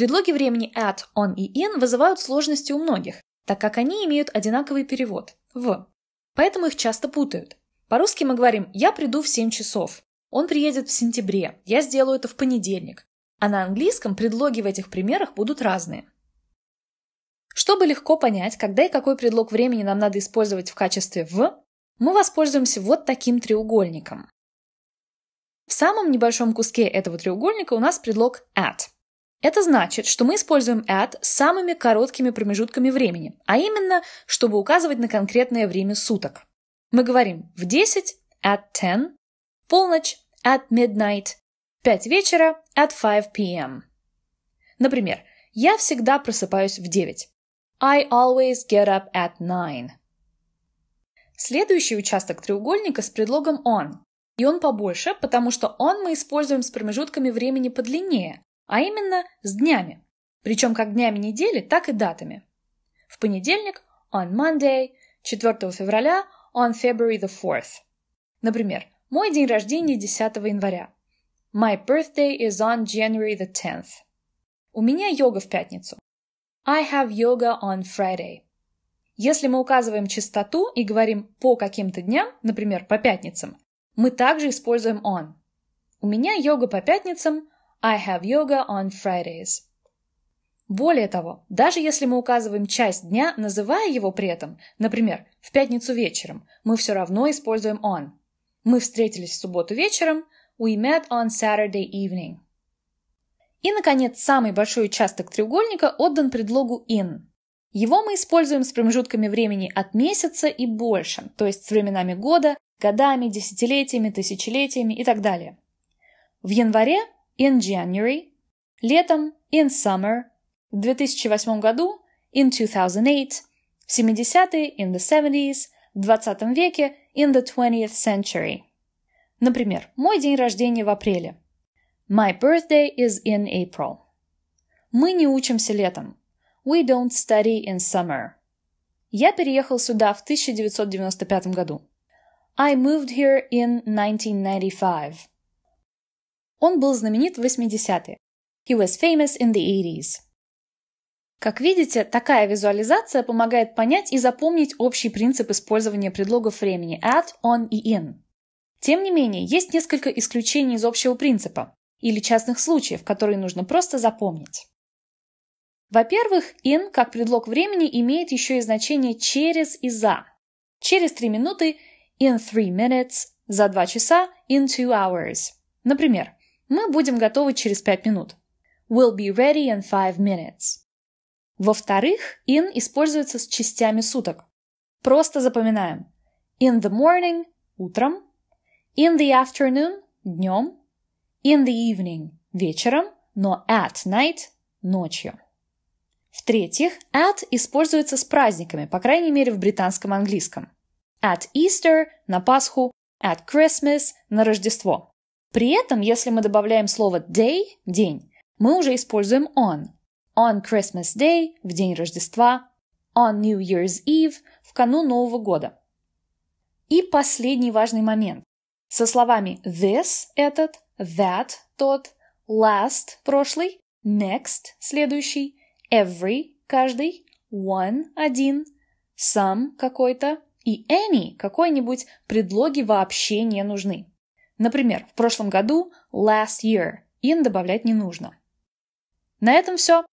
Предлоги времени at, on и in вызывают сложности у многих, так как они имеют одинаковый перевод – в. Поэтому их часто путают. По-русски мы говорим «я приду в 7 часов», «он приедет в сентябре», «я сделаю это в понедельник». А на английском предлоги в этих примерах будут разные. Чтобы легко понять, когда и какой предлог времени нам надо использовать в качестве «в», мы воспользуемся вот таким треугольником. В самом небольшом куске этого треугольника у нас предлог at. Это значит, что мы используем at с самыми короткими промежутками времени, а именно, чтобы указывать на конкретное время суток. Мы говорим в 10 at 10, полночь at midnight, 5 вечера at 5 p.m. Например, я всегда просыпаюсь в 9. I always get up at 9. Следующий участок треугольника с предлогом on. И он побольше, потому что on мы используем с промежутками времени подлиннее, а именно с днями, причем как днями недели, так и датами. В понедельник – on Monday, 4 февраля – on February the 4th. Например, мой день рождения 10 января. My birthday is on January the 10th. У меня йога в пятницу. I have yoga on Friday. Если мы указываем частоту и говорим по каким-то дням, например, по пятницам, мы также используем on. У меня йога по пятницам I have yoga on Fridays. Более того, даже если мы указываем часть дня, называя его при этом, например, в пятницу вечером, мы все равно используем on. Мы встретились в субботу вечером, we met on Saturday evening. И, наконец, самый большой участок треугольника отдан предлогу in. Его мы используем с промежутками времени от месяца и больше, то есть с временами года, годами, десятилетиями, тысячелетиями и так далее. В январе in January, летом in summer, в 2008 году in 2008, в 70-е in the 70s, в 20 веке in the 20th century. Например, мой день рождения в апреле. My birthday is in April. Мы не учимся летом. We don't study in summer. Я переехал сюда в 1995 году. I moved here in 1995. Он был знаменит в 80-е. He was famous in the 80s. Как видите, такая визуализация помогает понять и запомнить общий принцип использования предлогов времени at, on и in. Тем не менее, есть несколько исключений из общего принципа или частных случаев, которые нужно просто запомнить. Во-первых, in как предлог времени имеет еще и значение через и за. Через три минуты in three minutes, за два часа in two hours. Например, мы будем готовы через пять минут. We'll be ready in five minutes. Во-вторых, in используется с частями суток. Просто запоминаем. In the morning – утром. In the afternoon – днем. In the evening – вечером, но at night – ночью. В-третьих, at используется с праздниками, по крайней мере в британском английском. At Easter – на Пасху, at Christmas – на Рождество – при этом, если мы добавляем слово day – день, мы уже используем on. On Christmas Day – в день Рождества, on New Year's Eve – в канун Нового года. И последний важный момент. Со словами this – этот, that – тот, last – прошлый, next – следующий, every – каждый, one – один, some – какой-то и any – какой-нибудь предлоги вообще не нужны. Например, в прошлом году last year in добавлять не нужно. На этом все.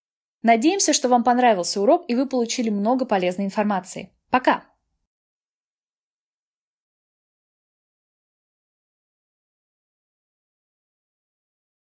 Надеемся, что вам понравился урок и вы получили много полезной информации. Пока!